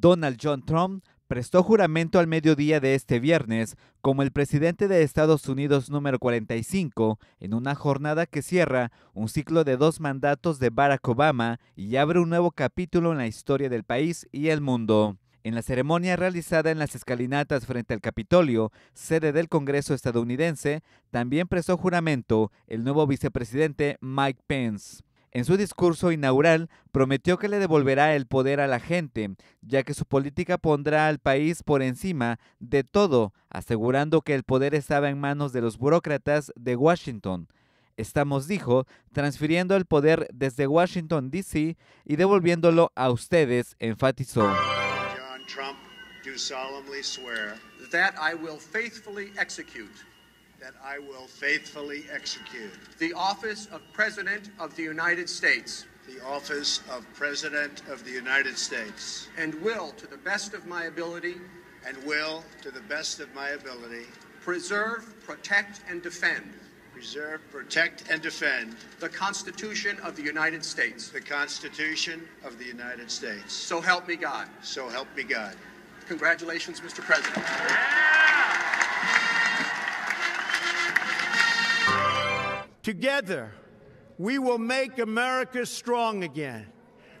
Donald John Trump prestó juramento al mediodía de este viernes como el presidente de Estados Unidos número 45 en una jornada que cierra un ciclo de dos mandatos de Barack Obama y abre un nuevo capítulo en la historia del país y el mundo. En la ceremonia realizada en las escalinatas frente al Capitolio, sede del Congreso estadounidense, también prestó juramento el nuevo vicepresidente Mike Pence. En su discurso inaugural prometió que le devolverá el poder a la gente, ya que su política pondrá al país por encima de todo, asegurando que el poder estaba en manos de los burócratas de Washington. Estamos, dijo, transfiriendo el poder desde Washington, D.C. y devolviéndolo a ustedes, enfatizó. Trump, that I will faithfully execute the office of President of the United States the office of President of the United States and will, to the best of my ability, and will, to the best of my ability, preserve, protect, and defend preserve, protect, and defend the Constitution of the United States. the Constitution of the United States. So help me God. So help me God. Congratulations, Mr. President. Together, we will make America strong again.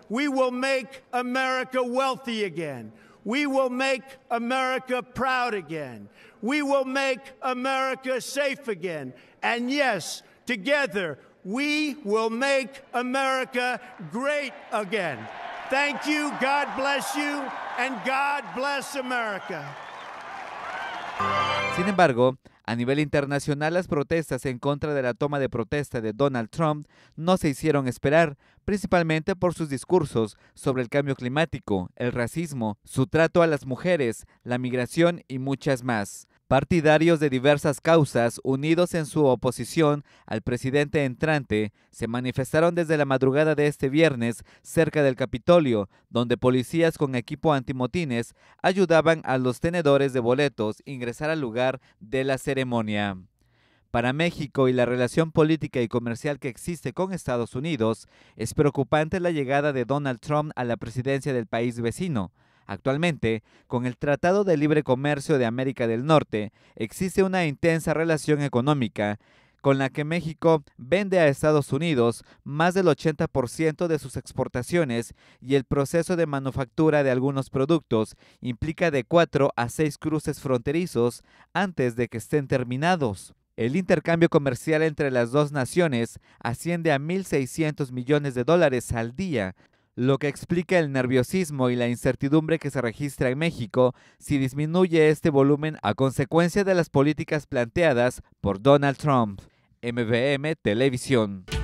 We will make America wealthy again. We will make America proud again. We will make America safe again. And yes, together, we will make America great again. Thank you. God bless you. And God bless America. Sin embargo, A nivel internacional, las protestas en contra de la toma de protesta de Donald Trump no se hicieron esperar, principalmente por sus discursos sobre el cambio climático, el racismo, su trato a las mujeres, la migración y muchas más. Partidarios de diversas causas, unidos en su oposición al presidente entrante, se manifestaron desde la madrugada de este viernes cerca del Capitolio, donde policías con equipo antimotines ayudaban a los tenedores de boletos ingresar al lugar de la ceremonia. Para México y la relación política y comercial que existe con Estados Unidos, es preocupante la llegada de Donald Trump a la presidencia del país vecino. Actualmente, con el Tratado de Libre Comercio de América del Norte, existe una intensa relación económica con la que México vende a Estados Unidos más del 80% de sus exportaciones y el proceso de manufactura de algunos productos implica de 4 a 6 cruces fronterizos antes de que estén terminados. El intercambio comercial entre las dos naciones asciende a 1.600 millones de dólares al día, lo que explica el nerviosismo y la incertidumbre que se registra en México si disminuye este volumen a consecuencia de las políticas planteadas por Donald Trump. MVM Televisión.